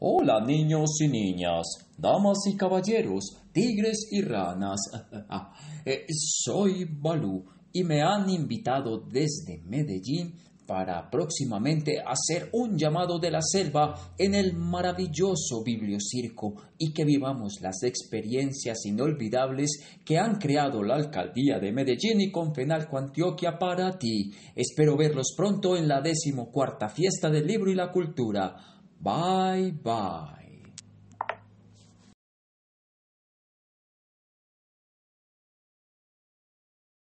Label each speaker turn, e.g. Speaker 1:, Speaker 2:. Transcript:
Speaker 1: Hola niños y niñas, damas y caballeros, tigres y ranas. Eh, soy Balú y me han invitado desde Medellín para próximamente hacer un llamado de la selva en el maravilloso bibliocirco y que vivamos las experiencias inolvidables que han creado la alcaldía de Medellín y Confenalco Antioquia para ti. Espero verlos pronto en la decimocuarta fiesta del libro y la cultura. Bye bye.